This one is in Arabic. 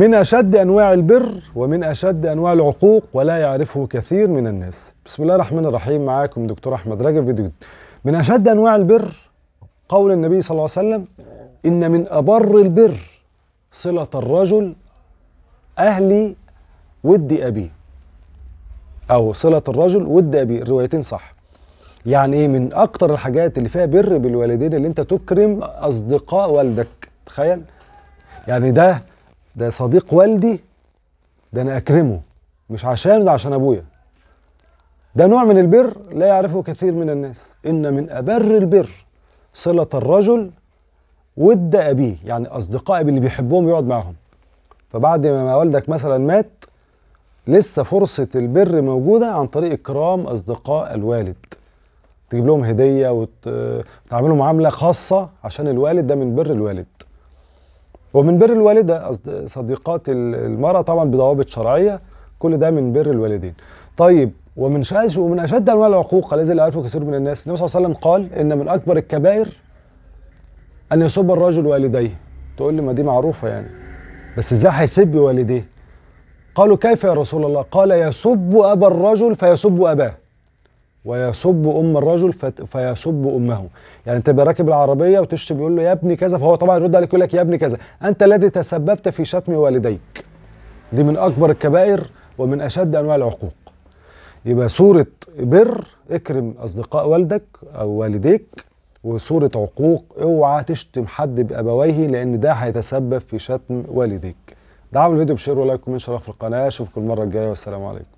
من أشد أنواع البر ومن أشد أنواع العقوق ولا يعرفه كثير من الناس بسم الله الرحمن الرحيم معاكم دكتور أحمد رجب فيديو من أشد أنواع البر قول النبي صلى الله عليه وسلم إن من أبر البر صلة الرجل أهلي ود أبيه أو صلة الرجل ود أبيه الروايتين صح يعني إيه من أكتر الحاجات اللي فيها بر بالوالدين اللي أنت تكرم أصدقاء والدك تخيل يعني ده ده صديق والدي ده انا اكرمه مش عشانه ده عشان ابويا ده نوع من البر لا يعرفه كثير من الناس ان من ابر البر صله الرجل ود ابيه يعني اصدقائه اللي بيحبهم يقعد معاهم فبعد ما والدك مثلا مات لسه فرصه البر موجوده عن طريق اكرام اصدقاء الوالد تجيب لهم هديه وتعاملهم معامله خاصه عشان الوالد ده من بر الوالد ومن بر الوالده صديقات المراه طبعا بضوابط شرعيه كل ده من بر الوالدين طيب ومن ومن اشد انواع العقوق الذي لا يعرفه كثير من الناس النبي صلى الله عليه وسلم قال ان من اكبر الكبائر ان يسب الرجل والديه تقول لي ما دي معروفه يعني بس ازاي هيسب والديه قالوا كيف يا رسول الله قال يسب ابا الرجل فيسب اباه ويسب ام الرجل فيسب امه يعني انت راكب العربيه وتشتم يقول له يا ابني كذا فهو طبعا يرد عليك يقول لك يا ابني كذا انت الذي تسببت في شتم والديك دي من اكبر الكبائر ومن اشد انواع العقوق يبقى سوره بر اكرم اصدقاء والدك او والديك وسوره عقوق اوعى تشتم حد بابويه لان ده هيتسبب في شتم والديك دعم الفيديو بشير ولايك ومن في القناه اشوفكم المره الجايه والسلام عليكم